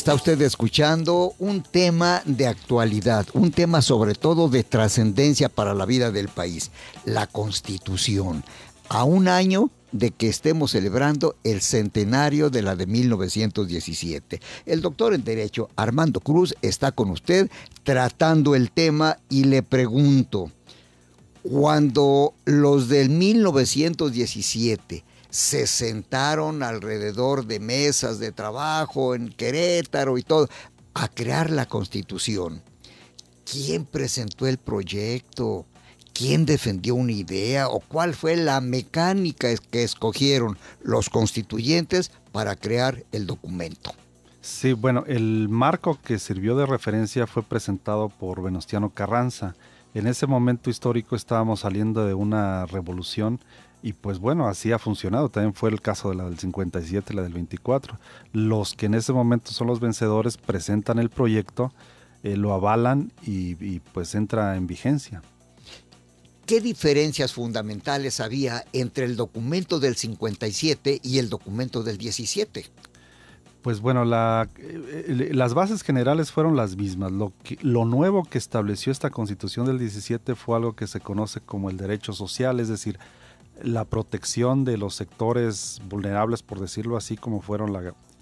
Está usted escuchando un tema de actualidad, un tema sobre todo de trascendencia para la vida del país, la constitución. A un año de que estemos celebrando el centenario de la de 1917. El doctor en Derecho Armando Cruz está con usted tratando el tema y le pregunto, cuando los del 1917 se sentaron alrededor de mesas de trabajo en Querétaro y todo, a crear la constitución. ¿Quién presentó el proyecto? ¿Quién defendió una idea? ¿O cuál fue la mecánica que escogieron los constituyentes para crear el documento? Sí, bueno, el marco que sirvió de referencia fue presentado por Venustiano Carranza. En ese momento histórico estábamos saliendo de una revolución y pues bueno, así ha funcionado. También fue el caso de la del 57, la del 24. Los que en ese momento son los vencedores presentan el proyecto, eh, lo avalan y, pues entra en vigencia. ¿Qué diferencias fundamentales había entre el documento del 57 y el documento del 17? Pues bueno, eh, eh, las bases generales fueron las mismas. Lo, lo, nuevo que estableció esta constitución del 17 fue algo que se conoce como el derecho social, es decir, la protección de los sectores vulnerables, por decirlo así, como fueron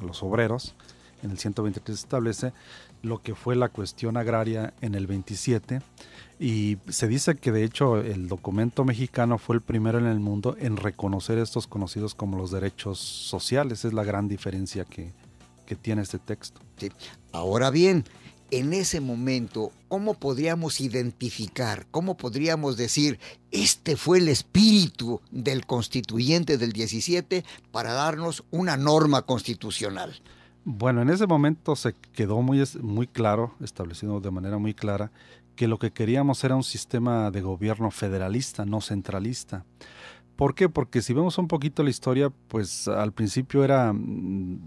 los obreros, en el 123 se establece lo que fue la cuestión agraria en el 27 y se dice que de hecho el documento mexicano fue el primero en el mundo en reconocer estos conocidos como los derechos sociales, es la gran diferencia que, que tiene este texto. Sí. Ahora bien, en ese momento, ¿cómo podríamos identificar, cómo podríamos decir, este fue el espíritu del constituyente del 17 para darnos una norma constitucional? Bueno, en ese momento se quedó muy, muy claro, establecido de manera muy clara, que lo que queríamos era un sistema de gobierno federalista, no centralista. ¿Por qué? Porque si vemos un poquito la historia, pues al principio era mm,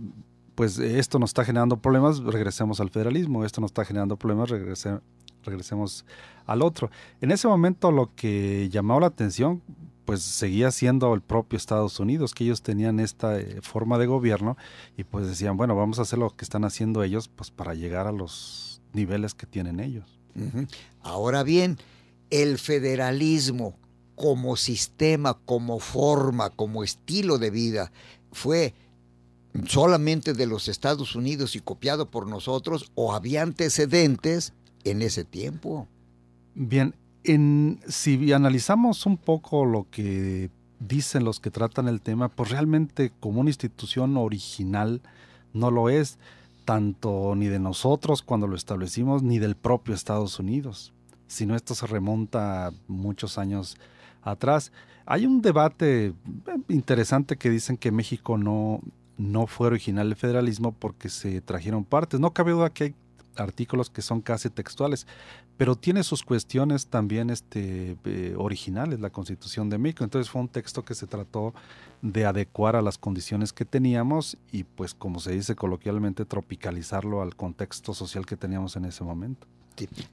pues esto nos está generando problemas, regresemos al federalismo, esto nos está generando problemas, regresemos al otro. En ese momento lo que llamaba la atención, pues seguía siendo el propio Estados Unidos, que ellos tenían esta eh, forma de gobierno y pues decían, bueno, vamos a hacer lo que están haciendo ellos, pues para llegar a los niveles que tienen ellos. Ahora bien, el federalismo como sistema, como forma, como estilo de vida, fue solamente de los Estados Unidos y copiado por nosotros o había antecedentes en ese tiempo? Bien, en, si analizamos un poco lo que dicen los que tratan el tema, pues realmente como una institución original no lo es, tanto ni de nosotros cuando lo establecimos, ni del propio Estados Unidos, sino esto se remonta muchos años atrás. Hay un debate eh, interesante que dicen que México no, no fue original el federalismo porque se trajeron partes. No cabe duda que hay artículos que son casi textuales, pero tiene sus cuestiones también este, eh, originales, la Constitución de México. Entonces fue un texto que se trató de adecuar a las condiciones que teníamos y pues como se dice coloquialmente, tropicalizarlo al contexto social que teníamos en ese momento.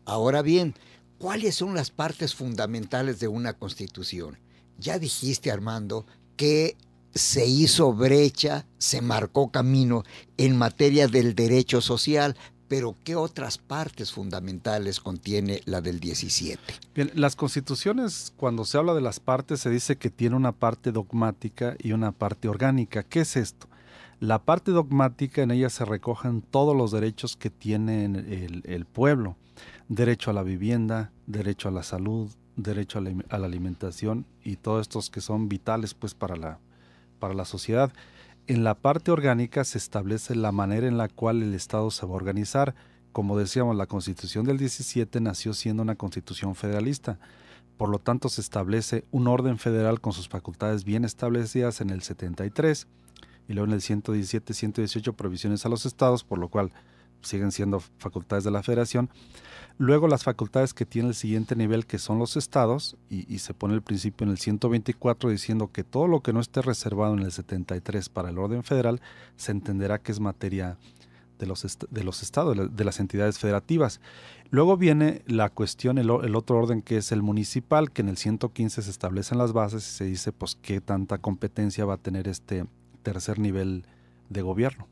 Ahora bien, ¿cuáles son las partes fundamentales de una constitución? Ya dijiste, Armando, que se hizo brecha, se marcó camino en materia del derecho social, pero ¿qué otras partes fundamentales contiene la del 17? Bien, las constituciones, cuando se habla de las partes, se dice que tiene una parte dogmática y una parte orgánica. ¿Qué es esto? La parte dogmática, en ella se recogen todos los derechos que tiene el, pueblo. Derecho a la vivienda, derecho a la salud, derecho a la alimentación y todos estos que son vitales pues para la, para la sociedad. En la parte orgánica se establece la manera en la cual el Estado se va a organizar. Como decíamos, la Constitución del 17 nació siendo una constitución federalista. Por lo tanto, se establece un orden federal con sus facultades bien establecidas en el 73 y luego en el 117-118 provisiones a los estados, por lo cual siguen siendo facultades de la federación. Luego las facultades que tiene el siguiente nivel, que son los estados, y, se pone el principio en el 124 diciendo que todo lo que no esté reservado en el 73 para el orden federal, se entenderá que es materia de los, de los estados, de, las entidades federativas. Luego viene la cuestión, el, el, otro orden que es el municipal, que en el 115 se establecen las bases y se dice pues qué tanta competencia va a tener este tercer nivel de gobierno.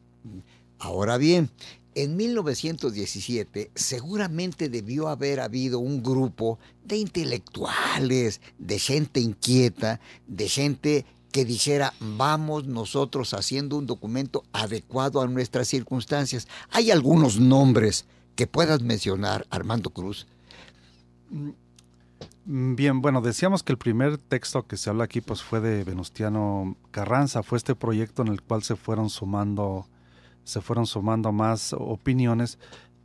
Ahora bien, en 1917 seguramente debió haber habido un grupo de intelectuales, de gente inquieta, de gente que dijera, vamos nosotros haciendo un documento adecuado a nuestras circunstancias. ¿Hay algunos nombres que puedas mencionar, Armando Cruz? Mm, bien, bueno, decíamos que el primer texto que se habla aquí pues, fue de Venustiano Carranza, fue este proyecto en el cual se fueron sumando se fueron sumando más opiniones,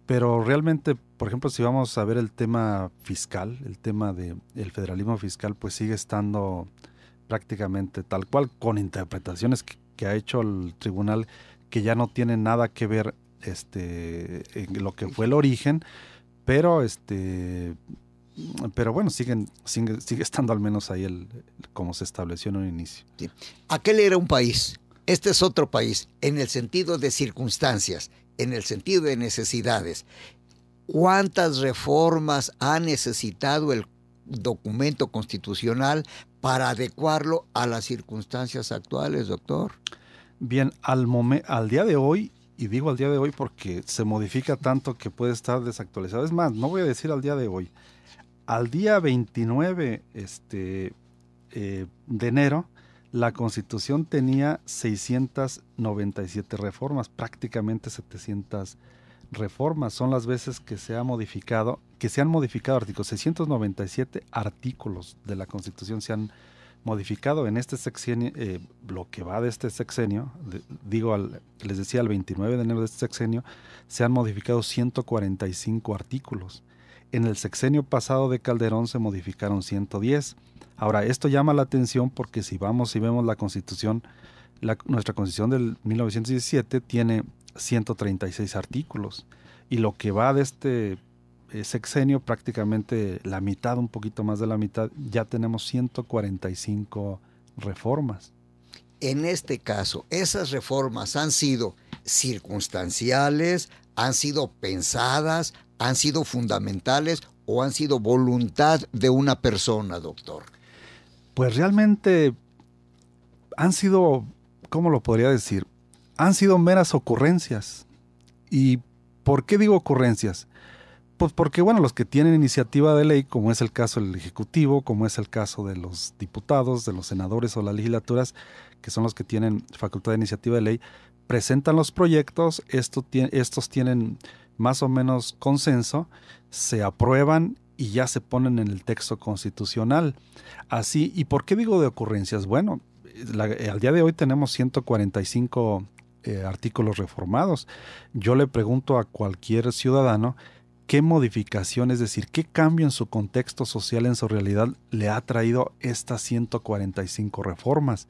pero realmente, por ejemplo, si vamos a ver el tema fiscal, el tema del el federalismo fiscal, pues sigue estando prácticamente tal cual, con interpretaciones que, ha hecho el tribunal que ya no tiene nada que ver este, en lo que fue el origen, pero este pero bueno, siguen, sigue, estando al menos ahí el, como se estableció en un inicio. Aquel era un país este es otro país en el sentido de circunstancias, en el sentido de necesidades. ¿Cuántas reformas ha necesitado el documento constitucional para adecuarlo a las circunstancias actuales, doctor? Bien, al, al día de hoy, y digo al día de hoy porque se modifica tanto que puede estar desactualizado. Es más, no voy a decir al día de hoy. Al día 29 este, eh, de enero, la Constitución tenía 697 reformas, prácticamente 700 reformas. Son las veces que se ha modificado, que se han modificado artículos, 697 artículos de la Constitución se han modificado en este sexenio, eh, lo que va de este sexenio, digo, les decía, el 29 de enero de este sexenio, se han modificado 145 artículos. En el sexenio pasado de Calderón se modificaron 110 Ahora, esto llama la atención porque si vamos y vemos la constitución, nuestra constitución del 1917 tiene 136 artículos y lo que va de este eh, sexenio, prácticamente la mitad, un poquito más de la mitad, ya tenemos 145 reformas. En este caso, esas reformas han sido circunstanciales, han sido pensadas, han sido fundamentales o han sido voluntad de una persona, doctor pues realmente han sido, ¿cómo lo podría decir? Han sido meras ocurrencias. ¿Y por qué digo ocurrencias? Pues porque, bueno, los que tienen iniciativa de ley, como es el caso del Ejecutivo, como es el caso de los diputados, de los senadores o las legislaturas, que son los que tienen facultad de iniciativa de ley, presentan los proyectos, estos tienen más o menos consenso, se aprueban y ya se ponen en el texto constitucional. Así, ¿y por qué digo de ocurrencias? Bueno, eh, al día de hoy tenemos 145 eh, artículos reformados. Yo le pregunto a cualquier ciudadano qué modificación, es decir, qué cambio en su contexto social, en su realidad, le ha traído estas 145 reformas.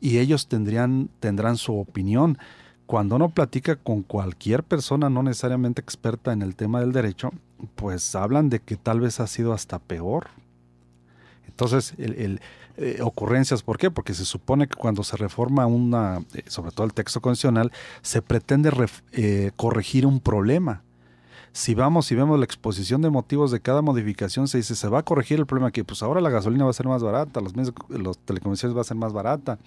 Y ellos tendrían, tendrán su opinión. Cuando uno platica con cualquier persona no necesariamente experta en el tema del derecho, pues hablan de que tal vez ha sido hasta peor. Entonces, el, eh, ocurrencias, ¿por qué? Porque se supone que cuando se reforma una, eh, sobre todo el texto condicional, se pretende eh, corregir un problema si vamos y vemos la exposición de motivos de cada modificación, se dice, se va a corregir el problema que pues ahora la gasolina va a ser más barata, los, los telecomunicaciones va a ser más barata,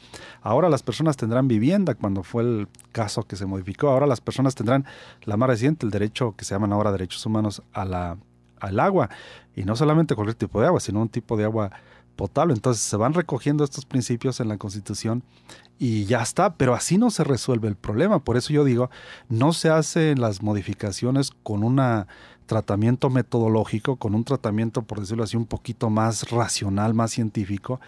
ahora las personas tendrán vivienda, cuando fue el caso que se modificó, ahora las personas tendrán la más reciente, el derecho que se llaman ahora derechos humanos a la, al agua, y no solamente cualquier tipo de agua, sino un tipo de agua potable. Entonces se van recogiendo estos principios en la Constitución y ya está, pero así no se resuelve el problema. Por eso yo digo, no se hacen las modificaciones con una tratamiento metodológico con un tratamiento, por decirlo así, un poquito más racional, más científico.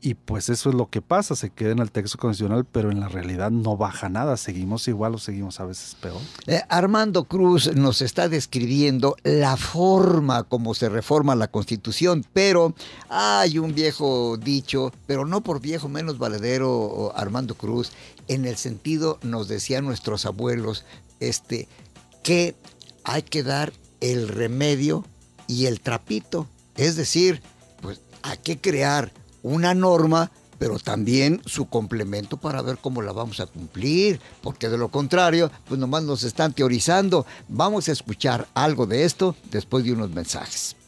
Y pues eso es lo que pasa, se queda en el texto constitucional, pero en la realidad no baja nada, seguimos igual o seguimos a veces peor. Eh, Armando Cruz nos está describiendo la forma como se reforma la constitución, pero hay un viejo dicho, pero no por viejo menos valedero Armando Cruz, en el sentido, nos decían nuestros abuelos, este, que hay que dar el remedio y el trapito. Es decir, pues hay que crear una norma, pero también su complemento para ver cómo la vamos a cumplir, porque de lo contrario, pues nomás nos están teorizando. Vamos a escuchar algo de esto después de unos mensajes.